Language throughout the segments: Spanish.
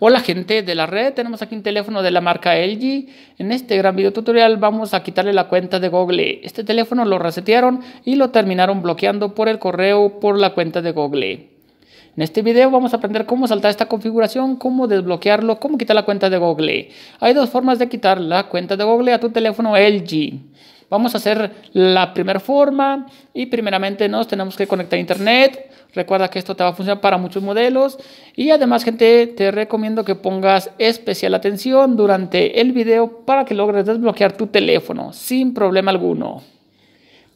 Hola gente de la red, tenemos aquí un teléfono de la marca LG. En este gran video tutorial vamos a quitarle la cuenta de Google. Este teléfono lo resetearon y lo terminaron bloqueando por el correo por la cuenta de Google. En este video vamos a aprender cómo saltar esta configuración, cómo desbloquearlo, cómo quitar la cuenta de Google. Hay dos formas de quitar la cuenta de Google a tu teléfono LG. Vamos a hacer la primera forma y primeramente nos tenemos que conectar a internet. Recuerda que esto te va a funcionar para muchos modelos y además gente te recomiendo que pongas especial atención durante el video para que logres desbloquear tu teléfono sin problema alguno.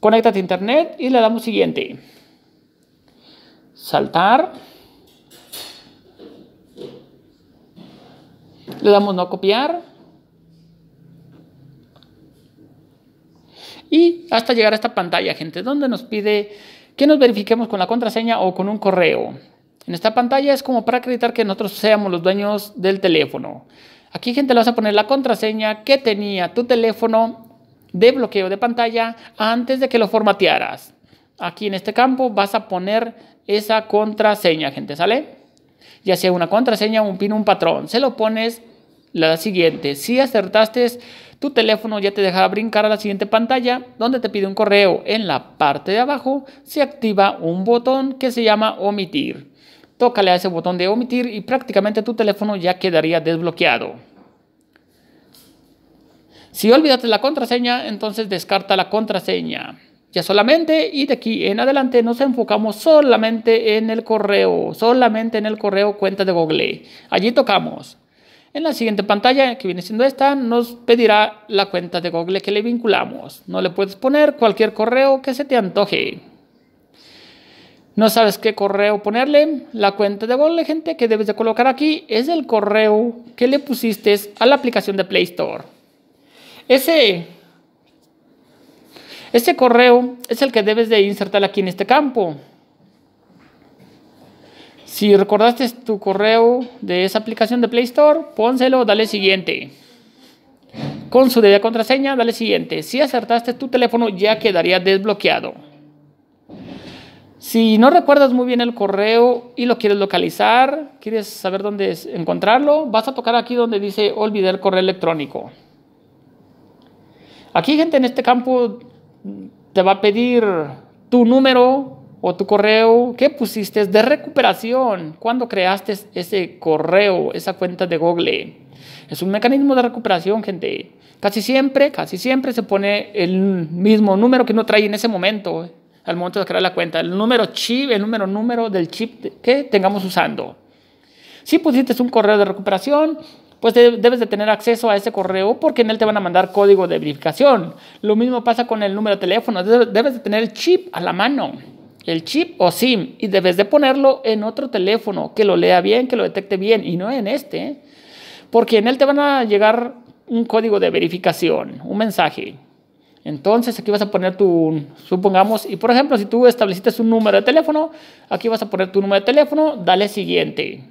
Conéctate a internet y le damos siguiente. Saltar. Le damos no copiar. y hasta llegar a esta pantalla, gente, donde nos pide que nos verifiquemos con la contraseña o con un correo. En esta pantalla es como para acreditar que nosotros seamos los dueños del teléfono. Aquí, gente, le vas a poner la contraseña que tenía tu teléfono de bloqueo de pantalla antes de que lo formatearas. Aquí en este campo vas a poner esa contraseña, gente, ¿sale? Ya sea una contraseña, un pin, un patrón. Se lo pones la siguiente, si acertaste, tu teléfono ya te deja brincar a la siguiente pantalla donde te pide un correo. En la parte de abajo se activa un botón que se llama omitir. Tócale a ese botón de omitir y prácticamente tu teléfono ya quedaría desbloqueado. Si olvidaste la contraseña, entonces descarta la contraseña. Ya solamente y de aquí en adelante nos enfocamos solamente en el correo, solamente en el correo cuenta de Google. Allí tocamos. En la siguiente pantalla, que viene siendo esta, nos pedirá la cuenta de Google que le vinculamos. No le puedes poner cualquier correo que se te antoje. No sabes qué correo ponerle. La cuenta de Google, gente, que debes de colocar aquí es el correo que le pusiste a la aplicación de Play Store. Ese, ese correo es el que debes de insertar aquí en este campo. Si recordaste tu correo de esa aplicación de Play Store, pónselo, dale siguiente. Con su debida contraseña, dale siguiente. Si acertaste tu teléfono, ya quedaría desbloqueado. Si no recuerdas muy bien el correo y lo quieres localizar, quieres saber dónde encontrarlo, vas a tocar aquí donde dice olvidar correo electrónico. Aquí, gente, en este campo te va a pedir tu número o tu correo, ¿qué pusiste? De recuperación. ¿Cuándo creaste ese correo, esa cuenta de Google? Es un mecanismo de recuperación, gente. Casi siempre, casi siempre se pone el mismo número que uno trae en ese momento, eh, al momento de crear la cuenta. El número chip, el número número del chip que tengamos usando. Si pusiste un correo de recuperación, pues debes de tener acceso a ese correo porque en él te van a mandar código de verificación. Lo mismo pasa con el número de teléfono, debes de tener el chip a la mano el chip o SIM y debes de ponerlo en otro teléfono que lo lea bien, que lo detecte bien y no en este, ¿eh? porque en él te van a llegar un código de verificación, un mensaje. Entonces aquí vas a poner tu, supongamos, y por ejemplo, si tú estableciste un número de teléfono, aquí vas a poner tu número de teléfono, dale siguiente.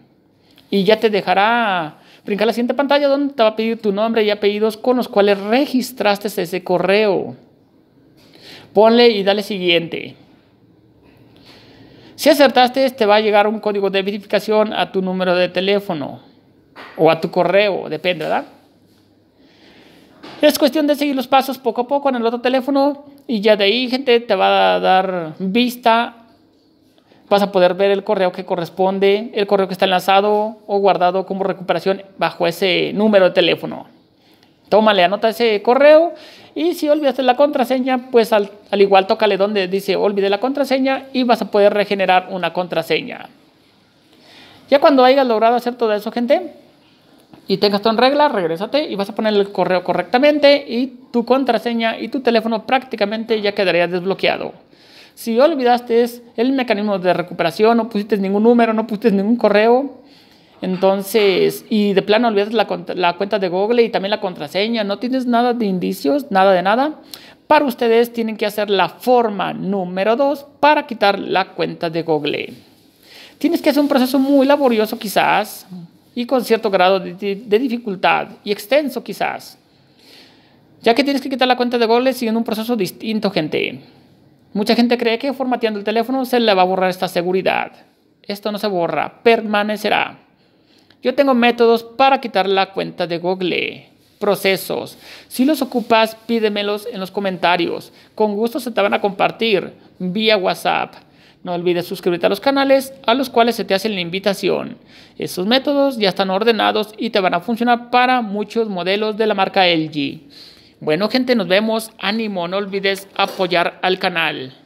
Y ya te dejará brincar la siguiente pantalla donde te va a pedir tu nombre y apellidos con los cuales registraste ese correo. Ponle y dale siguiente. Si acertaste, te va a llegar un código de verificación a tu número de teléfono o a tu correo, depende, ¿verdad? Es cuestión de seguir los pasos poco a poco en el otro teléfono y ya de ahí, gente, te va a dar vista. Vas a poder ver el correo que corresponde, el correo que está enlazado o guardado como recuperación bajo ese número de teléfono. Tómale, anota ese correo y si olvidaste la contraseña, pues al, igual tócale donde dice olvide la contraseña y vas a poder regenerar una contraseña. Ya cuando hayas logrado hacer todo eso, gente, y tengas todo en regla, regrésate y vas a poner el correo correctamente y tu contraseña y tu teléfono prácticamente ya quedaría desbloqueado. Si olvidaste el mecanismo de recuperación, no pusiste ningún número, no pusiste ningún correo, entonces, y de plano olvidas la, cuenta de Google y también la contraseña, no tienes nada de indicios, nada de nada. Para ustedes tienen que hacer la forma número dos para quitar la cuenta de Google. Tienes que hacer un proceso muy laborioso quizás y con cierto grado de, dificultad y extenso quizás ya que tienes que quitar la cuenta de Google siguiendo un proceso distinto, gente. Mucha gente cree que formateando el teléfono se le va a borrar esta seguridad. Esto no se borra, permanecerá. Yo tengo métodos para quitar la cuenta de Google. Procesos. Si los ocupas, pídemelos en los comentarios. Con gusto se te van a compartir vía WhatsApp. No olvides suscribirte a los canales a los cuales se te hace la invitación. Esos métodos ya están ordenados y te van a funcionar para muchos modelos de la marca LG. Bueno gente, nos vemos. Ánimo, no olvides apoyar al canal.